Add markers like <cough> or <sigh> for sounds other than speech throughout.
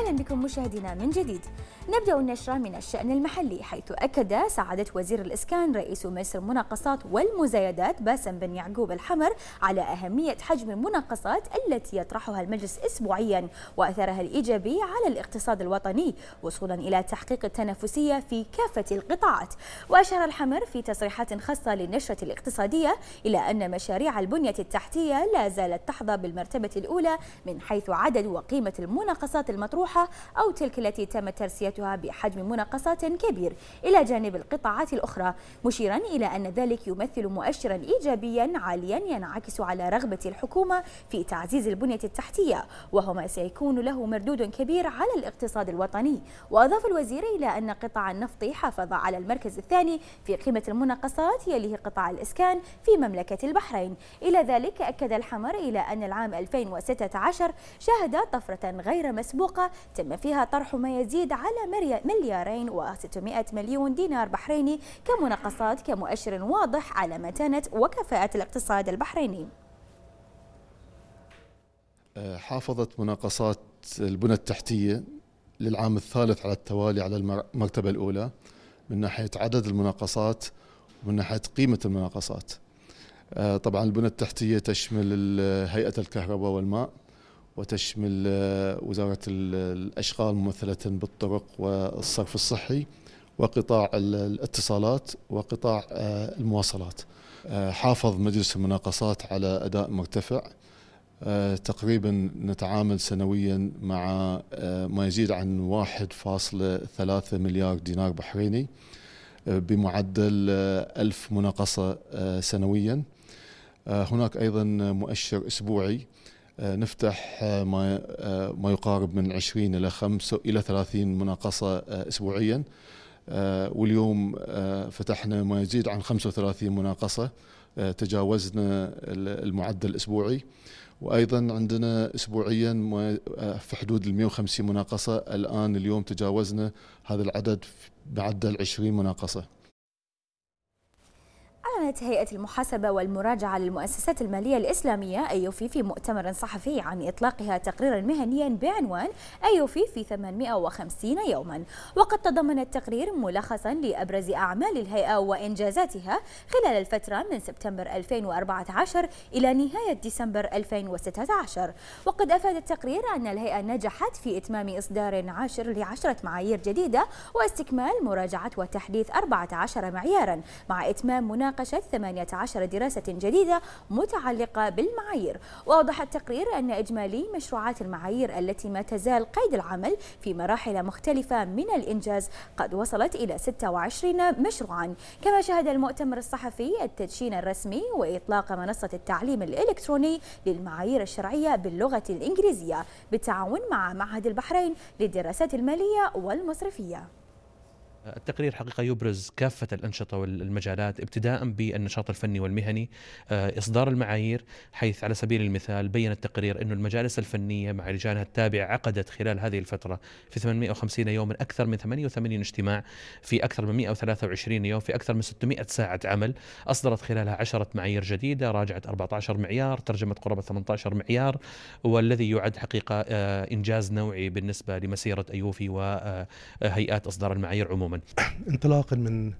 أهلا بكم مشاهدينا من جديد نبدأ النشرة من الشأن المحلي حيث أكد سعادة وزير الإسكان رئيس مجلس المناقصات والمزايدات باسم بن يعقوب الحمر على أهمية حجم المناقصات التي يطرحها المجلس أسبوعيا وأثرها الإيجابي على الاقتصاد الوطني وصولا إلى تحقيق التنافسية في كافة القطاعات وأشار الحمر في تصريحات خاصة للنشرة الاقتصادية إلى أن مشاريع البنية التحتية لا زالت تحظى بالمرتبة الأولى من حيث عدد وقيمة المناقصات المطروحة المفتوحة أو تلك التي تم ترسيتها بحجم مناقصات كبير إلى جانب القطاعات الأخرى مشيرا إلى أن ذلك يمثل مؤشرا إيجابيا عاليا ينعكس على رغبة الحكومة في تعزيز البنية التحتية وهو ما سيكون له مردود كبير على الاقتصاد الوطني وأضاف الوزير إلى أن قطاع النفط حافظ على المركز الثاني في قيمة المناقصات يليه قطاع الإسكان في مملكة البحرين إلى ذلك أكد الحمر إلى أن العام 2016 شهد طفرة غير مسبوقة تم فيها طرح ما يزيد على مليارين و600 مليون دينار بحريني كمناقصات كمؤشر واضح على متانة وكفاءة الاقتصاد البحريني آه، حافظت مناقصات البنى التحتية للعام الثالث على التوالي على المرتبة الأولى من ناحية عدد المناقصات ومن ناحية قيمة المناقصات آه، طبعا البنى التحتية تشمل هيئة الكهرباء والماء وتشمل آه، وزارة الأشغال ممثلة بالطرق والصرف الصحي وقطاع الاتصالات وقطاع آه، المواصلات آه، حافظ مجلس المناقصات على أداء مرتفع تقريبا نتعامل سنويا مع ما يزيد عن 1.3 مليار دينار بحريني بمعدل ألف مناقصة سنويا هناك أيضا مؤشر أسبوعي آه، نفتح آه، ما آه، ما يقارب من 20 الى 5 الى 30 مناقصه اسبوعيا واليوم فتحنا ما يزيد عن 35 مناقصه تجاوزنا المعدل الاسبوعي وايضا عندنا اسبوعيا في حدود ال 150 مناقصه الان اليوم تجاوزنا هذا العدد معدل 20 مناقصه أعلنت هيئة المحاسبة والمراجعة للمؤسسات المالية الإسلامية أيوفي في مؤتمر صحفي عن إطلاقها تقريرا مهنيا بعنوان أيوفي في 850 يوما وقد تضمن التقرير ملخصا لأبرز أعمال الهيئة وإنجازاتها خلال الفترة من سبتمبر 2014 إلى نهاية ديسمبر 2016 وقد أفاد التقرير أن الهيئة نجحت في إتمام إصدار عاشر لعشرة معايير جديدة واستكمال مراجعة وتحديث 14 معيارا مع إتمام مناقشة 18 دراسة جديدة متعلقة بالمعايير وأوضح التقرير أن إجمالي مشروعات المعايير التي ما تزال قيد العمل في مراحل مختلفة من الإنجاز قد وصلت إلى 26 مشروعا كما شهد المؤتمر الصحفي التدشين الرسمي وإطلاق منصة التعليم الإلكتروني للمعايير الشرعية باللغة الإنجليزية بالتعاون مع معهد البحرين للدراسات المالية والمصرفية التقرير حقيقة يبرز كافة الأنشطة والمجالات ابتداء بالنشاط الفني والمهني آه، إصدار المعايير حيث على سبيل المثال بين التقرير أن المجالس الفنية مع لجانها التابعة عقدت خلال هذه الفترة في 850 يوما أكثر من 88 اجتماع في أكثر من 123 يوم في أكثر من 600 ساعة عمل أصدرت خلالها 10 معايير جديدة راجعت 14 معيار ترجمت قرابة 18 معيار والذي يعد حقيقة آه، إنجاز نوعي بالنسبة لمسيرة أيوفي وهيئات آه، إصدار المعايير عموما عموما <coughs> انطلاقا من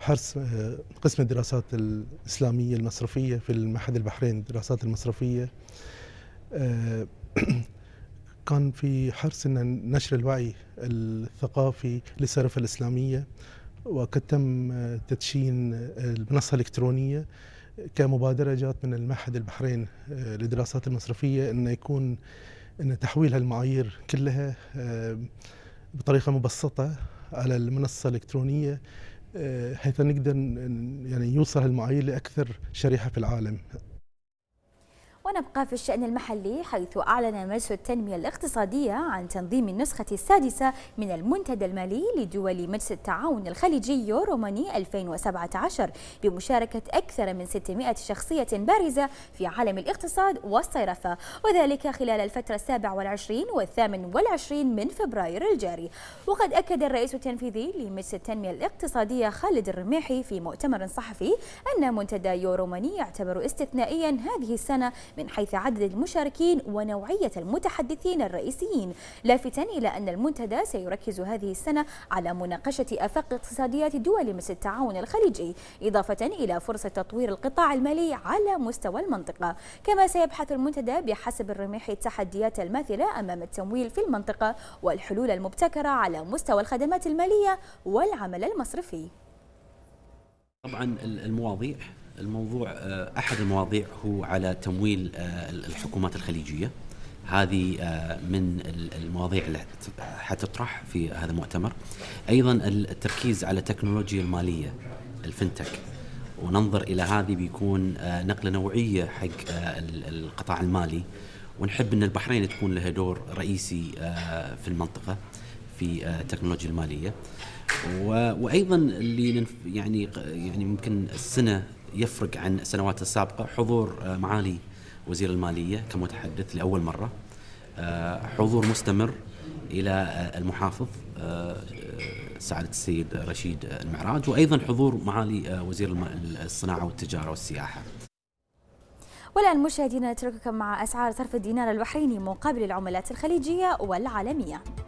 حرص آه، قسم الدراسات الإسلامية المصرفية في المعهد البحرين الدراسات المصرفية آه، <coughs> كان في حرص أن نشر الوعي الثقافي للصرف الإسلامية وقد تم آه، تدشين المنصة الإلكترونية كمبادرة جات من المعهد البحرين للدراسات المصرفية أن يكون أن تحويل هالمعايير كلها بطريقة مبسطة على المنصة الإلكترونية آه، حيث نقدر يعني يوصل المعايير لأكثر شريحة في العالم ونبقى في الشأن المحلي حيث أعلن مجلس التنمية الاقتصادية عن تنظيم النسخة السادسة من المنتدى المالي لدول مجلس التعاون الخليجي يوروماني 2017 بمشاركة أكثر من 600 شخصية بارزة في عالم الاقتصاد والصرفة وذلك خلال الفترة السابع والعشرين والثامن والعشرين من فبراير الجاري وقد أكد الرئيس التنفيذي لمجلس التنمية الاقتصادية خالد الرميحي في مؤتمر صحفي أن منتدى يوروماني يعتبر استثنائيا هذه السنة من حيث عدد المشاركين ونوعية المتحدثين الرئيسيين لافتا إلى أن المنتدى سيركز هذه السنة على مناقشة آفاق اقتصاديات دول مثل التعاون الخليجي إضافة إلى فرصة تطوير القطاع المالي على مستوى المنطقة كما سيبحث المنتدى بحسب الرميح التحديات الماثلة أمام التمويل في المنطقة والحلول المبتكرة على مستوى الخدمات المالية والعمل المصرفي طبعا المواضيع الموضوع آه، احد المواضيع هو على تمويل آه، الحكومات الخليجيه هذه آه، من المواضيع اللي حتطرح في هذا المؤتمر ايضا التركيز على التكنولوجيا الماليه الفنتك وننظر الى هذه بيكون نقله نوعيه حق القطاع المالي ونحب ان البحرين تكون لها دور رئيسي في المنطقه في التكنولوجيا الماليه وايضا اللي يعني يعني ممكن السنه يفرق عن السنوات السابقه حضور آه، معالي وزير الماليه كمتحدث لاول مره آه، حضور مستمر الى آه، المحافظ سعاده السيد رشيد المعراج وايضا حضور معالي وزير الصناعه والتجاره والسياحه والآن مشاهدينا نترككم مع أسعار صرف الدينار البحريني مقابل العملات الخليجية والعالمية